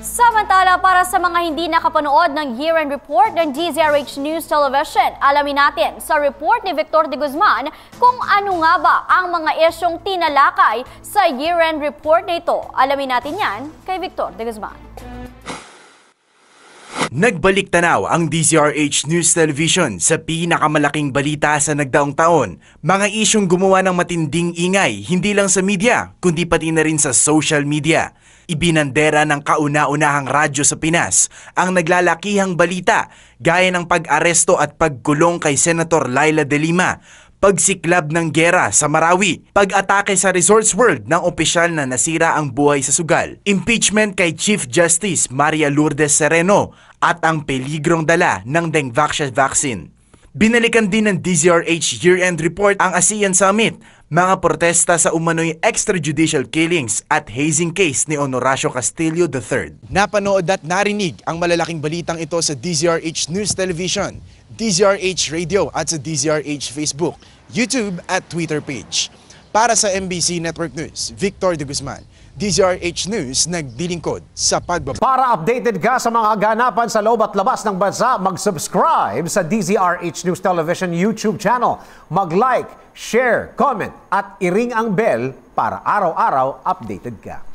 Samantala, para sa mga hindi nakapanood ng year-end report ng GZRH News Television, alamin natin sa report ni Victor de Guzman kung ano nga ba ang mga isyong tinalakay sa year-end report na ito. Alamin natin yan kay Victor de Guzman. Nagbalik tanaw ang DZRH News Television sa pinakamalaking balita sa nagdaong taon. Mga isyong gumawa ng matinding ingay hindi lang sa media kundi pati na rin sa social media. Ibinandera ng kauna-unahang radyo sa Pinas ang naglalakihang balita gaya ng pag-aresto at pagkulong kay Senator Laila de Lima, pagsiklab ng gera sa Marawi, pag-atake sa Resorts World ng opisyal na nasira ang buhay sa sugal, impeachment kay Chief Justice Maria Lourdes Sereno at ang peligrong dala ng Dengvaxia vaccine. Binalikan din ng DZRH year-end report ang ASEAN Summit, mga protesta sa umano'y extrajudicial killings at hazing case ni Honoracio Castillo III. Napanood at narinig ang malalaking balitang ito sa DZRH News Television, DZRH Radio at sa DZRH Facebook, YouTube at Twitter page. Para sa MBC Network News, Victor de Guzman, DZRH News nagdilingkod sa pagbaba. Para updated ka sa mga ganapan sa loob at labas ng bansa, mag-subscribe sa DZRH News Television YouTube channel. Mag-like, share, comment at iring ang bell para araw-araw updated ka.